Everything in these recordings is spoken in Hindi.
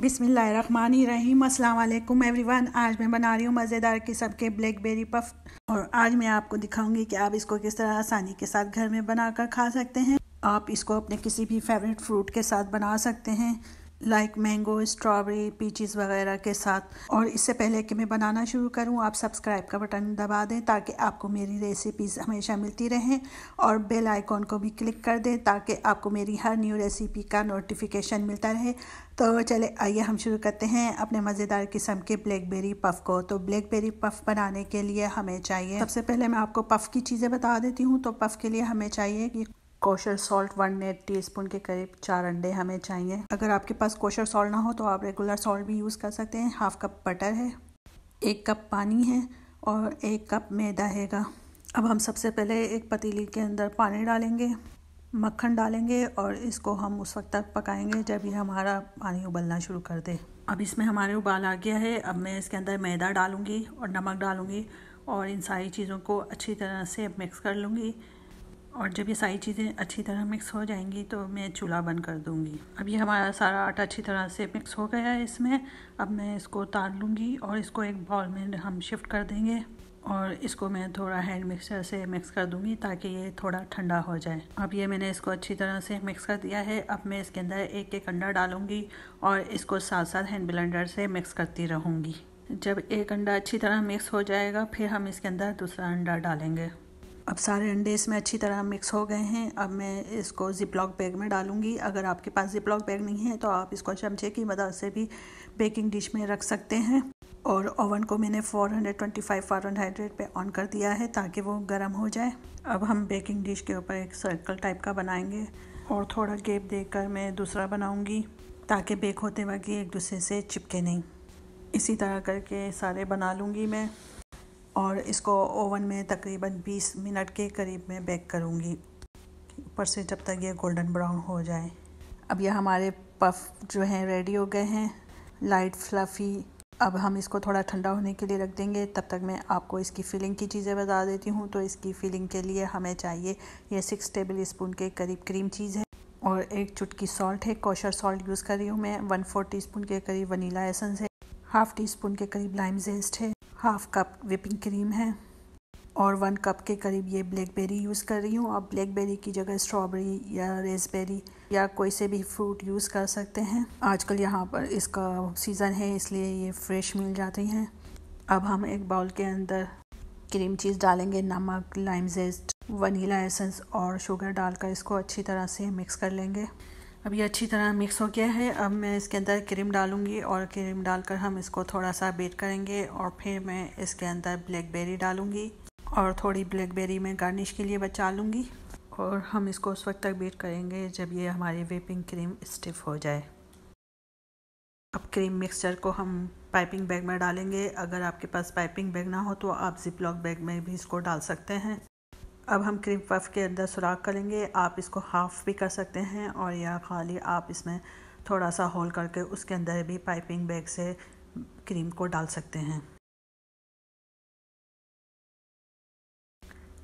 बिसमीम अल्लाम वन आज मैं बना रही हूँ मज़ेदार किस्म के ब्लैकबेरी पफ और आज मैं आपको दिखाऊंगी कि आप इसको किस तरह आसानी के साथ घर में बनाकर खा सकते हैं आप इसको अपने किसी भी फेवरेट फ्रूट के साथ बना सकते हैं लाइक मैंगो स्ट्रॉबेरी पीचेस वगैरह के साथ और इससे पहले कि मैं बनाना शुरू करूं आप सब्सक्राइब का बटन दबा दें ताकि आपको मेरी रेसिपीज़ हमेशा मिलती रहें और बेल आइकॉन को भी क्लिक कर दें ताकि आपको मेरी हर न्यू रेसिपी का नोटिफिकेशन मिलता रहे तो चले आइए हम शुरू करते हैं अपने मज़ेदार किस्म के ब्लैकबेरी पफ को तो ब्लैकबेरी पफ बनाने के लिए हमें चाहिए सबसे पहले मैं आपको पफ की चीज़ें बता देती हूँ तो पफ के लिए हमें चाहिए कि kosher salt one teaspoon के करीब चार अंडे हमें चाहिए अगर आपके पास कोशर सॉल्ट ना हो तो आप रेगुलर सॉल्ट भी यूज़ कर सकते हैं हाफ कप बटर है एक कप पानी है और एक कप मैदा हैगा अब हम सबसे पहले एक पतीली के अंदर पानी डालेंगे मक्खन डालेंगे और इसको हम उस वक्त तक पकाएंगे जब ये हमारा पानी उबलना शुरू कर दे अब इसमें हमारे उबाल आ गया है अब मैं इसके अंदर मैदा डालूँगी और नमक डालूँगी और इन सारी चीज़ों को अच्छी तरह से मिक्स कर लूँगी और जब ये सारी चीज़ें अच्छी तरह मिक्स हो जाएंगी तो मैं चूल्हा बंद कर दूंगी अब ये हमारा सारा आटा अच्छी तरह से मिक्स हो गया है इसमें अब मैं इसको तार लूँगी और इसको एक बॉल में हम शिफ्ट कर देंगे और इसको मैं थोड़ा हैंड मिक्सर से मिक्स कर दूंगी ताकि ये थोड़ा ठंडा हो जाए अब ये मैंने इसको अच्छी तरह से मिक्स कर दिया है अब मैं इसके अंदर एक एक अंडा डालूंगी और इसको साथ साथ हैंड ब्लेंडर से मिक्स करती रहूँगी जब एक अंडा अच्छी तरह मिक्स हो जाएगा फिर हम इसके अंदर दूसरा अंडा डालेंगे अब सारे अंडे इसमें अच्छी तरह मिक्स हो गए हैं अब मैं इसको जिप लॉक बैग में डालूंगी अगर आपके पास जिप लॉक बैग नहीं है तो आप इसको चमचे की मदद से भी बेकिंग डिश में रख सकते हैं और ओवन को मैंने 425 फारेनहाइट पे ऑन कर दिया है ताकि वो गर्म हो जाए अब हम बेकिंग डिश के ऊपर एक सर्कल टाइप का बनाएंगे और थोड़ा गेप देकर मैं दूसरा बनाऊंगी ताकि बेक होते वक्त एक दूसरे से चिपके नहीं इसी तरह करके सारे बना लूँगी मैं और इसको ओवन में तकरीबन 20 मिनट के करीब में बेक करूँगी ऊपर से जब तक ये गोल्डन ब्राउन हो जाए अब यह हमारे पफ जो हैं रेडी हो गए हैं लाइट फ्लफ़ी अब हम इसको थोड़ा ठंडा होने के लिए रख देंगे तब तक मैं आपको इसकी फिलिंग की चीज़ें बता देती हूँ तो इसकी फिलिंग के लिए हमें चाहिए यह सिक्स टेबल स्पून के करीब क्रीम चीज़ है और एक चुटकी सॉल्ट है कोशर सॉल्ट यूज़ कर रही हूँ मैं वन फोर टी स्पून के करीब वनीला एसेंस है हाफ़ टी स्पून के करीब लाइम जेस्ट है हाफ कप विपिंग क्रीम है और वन कप के करीब ये ब्लैकबेरी यूज़ कर रही हूँ आप ब्लैकबेरी की जगह स्ट्रॉबेरी या रेसबेरी या कोई से भी फ्रूट यूज़ कर सकते हैं आजकल यहाँ पर इसका सीज़न है इसलिए ये फ्रेश मिल जाती हैं अब हम एक बाउल के अंदर क्रीम चीज़ डालेंगे नमक लाइम जेस्ट वनीला एसेंस और शुगर डालकर इसको अच्छी तरह से मिक्स कर लेंगे अब ये अच्छी तरह मिक्स हो गया है अब मैं इसके अंदर क्रीम डालूँगी और क्रीम डालकर हम इसको थोड़ा सा बेट करेंगे और फिर मैं इसके अंदर ब्लैकबेरी डालूँगी और थोड़ी ब्लैकबेरी मैं गार्निश के लिए बचा लूँगी और हम इसको उस वक्त तक बेट करेंगे जब ये हमारी वेपिंग क्रीम स्टिफ हो जाए अब क्रीम मिक्सचर को हम पाइपिंग बैग में डालेंगे अगर आपके पास पाइपिंग बैग ना हो तो आप जिप लॉक बैग में भी इसको डाल सकते हैं अब हम क्रीम पफ के अंदर सुराख करेंगे आप इसको हाफ़ भी कर सकते हैं और या खाली आप इसमें थोड़ा सा होल करके उसके अंदर भी पाइपिंग बैग से क्रीम को डाल सकते हैं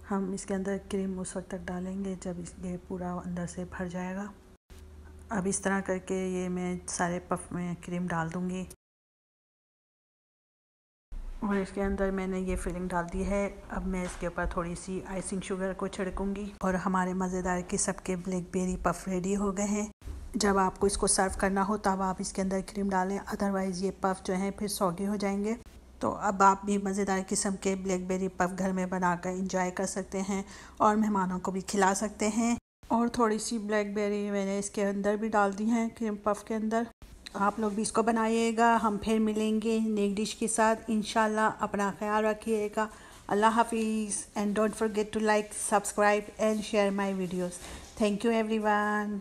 हम इसके अंदर क्रीम उस वक्त तक डालेंगे जब ये पूरा अंदर से भर जाएगा अब इस तरह करके ये मैं सारे पफ में क्रीम डाल दूँगी और इसके अंदर मैंने ये फिलिंग डाल दी है अब मैं इसके ऊपर थोड़ी सी आइसिंग शुगर को छिड़कूंगी और हमारे मज़ेदार के सबके ब्लैकबेरी पफ रेडी हो गए हैं जब आपको इसको सर्व करना हो तब आप इसके अंदर क्रीम डालें अदरवाइज़ ये पफ जो हैं फिर सौगे हो जाएंगे तो अब आप भी मज़ेदार किस्म के ब्लैकबेरी पफ घर में बनाकर इंजॉय कर सकते हैं और मेहमानों को भी खिला सकते हैं और थोड़ी सी ब्लैकबेरी मैंने इसके अंदर भी डाल दी है क्रीम पफ के अंदर आप लोग भी इसको बनाइएगा हम फिर मिलेंगे नेक डिश के साथ इन अपना ख्याल रखिएगा अल्लाह हाफिज़ and don't forget to like subscribe and share my videos thank you everyone